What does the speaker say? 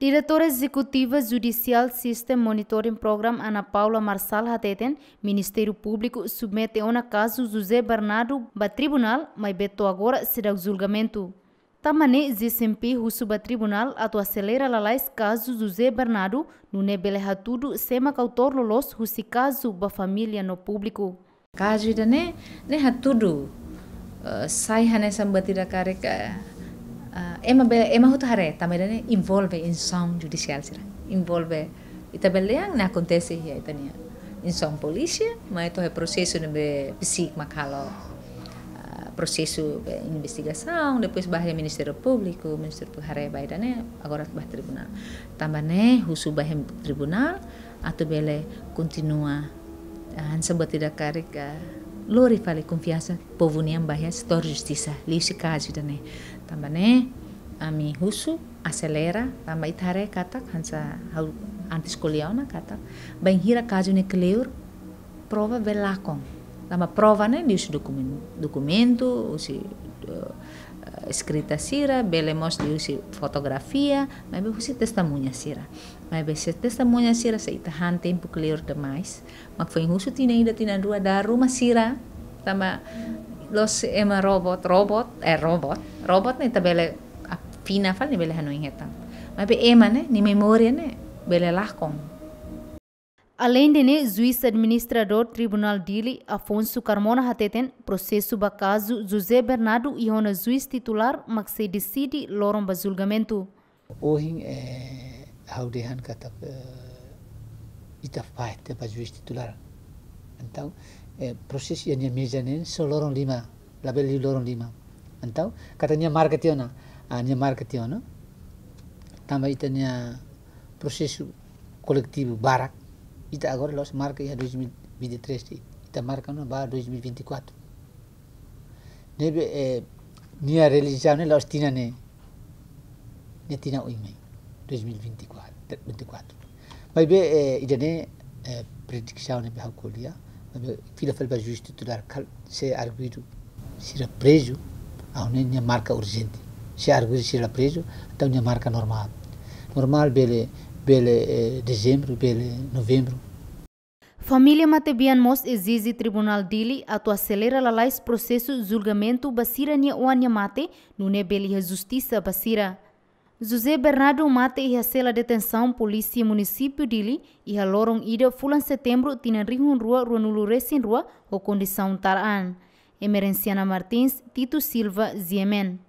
Diretora Executiva Judicial System Monitoring Program Ana Paula Marçal Hateten, Ministério Público submete um caso José Bernardo ba tribunal, mas beto agora será o julgamento. Tamane ZSMP Husuba Tribunal atau acelera lais caso José Bernardo é beleha tudo sema kautor lolos husi caso ba família no público. Caso ida ne, ne hatudu, eh, sai hane sambatira careca. Eh, ema be ema hutu hare tamerane involve in song judicial sira Involve itabelle yang na acontece ita itania in song polícia ma to é processo de makalo macalo uh, processo de investigação depois bahia Ministério Público Ministério Público hare baidane agora bah tribunal tambane husu bahem tribunal atau bele kontinua, eh, Han sebut tidak karika lor i fale confiança povo nem bahia setor justiça né, kaji né, a ami husu acelera também tare kata kansa antes na kata bem hira caso ne kleur prova velacon lama prova né dius documento documento se eh, escrita sira, belemos di usi fotografia, ma be usi testemunha sira. Ma be se testemunha sira se ita hante impu clear demais, ma foi husu um tina ida tina dua da sira, tama los ema robot, robot, eh robot, robot ne ta bele fina fal ne bele hanu ingetan. Ma be ema ne, ni memoria ne, bele lahkong, Além dene, juiz administrador Tribunal Dili Afonso Carmona hateten processo ba caso José Bernardo e ona juiz titular maksai decide lorong ba julgamento. Ohin eh, haudehan kata eh, ita faite ba juiz titular. Então, eh, proses yang dia so seloron lima, label di lorong lima. Então, katanya marketiona, ah, anya marketiona. Tambah itanya proses kolektif barak Ita agora los marca ia 2023, a marca é ba 2024. Nebe eh, nia religião ne los tina ne ne o uimei 2024. 2024. Mas be eh, é, ita ne é, eh, para o behau colia, mas be fila felba justo tudar kal se é arguido sira preso a nia marca urgente. Se arguido sira preso, então unha marca normal. Normal bele bele eh, dezembro, bele novembro. Família Matebian Mos exige Tribunal Dili tua acelera lalais processo julgamento basira nia oania mate nune bele justiça basira. José Bernardo Mate a cela detenção polícia município Dili a lorong ida fulan setembro tinan rihun rua ruanulu nuluresin rua o condição taran. Emerenciana Martins, Tito Silva, Ziemen.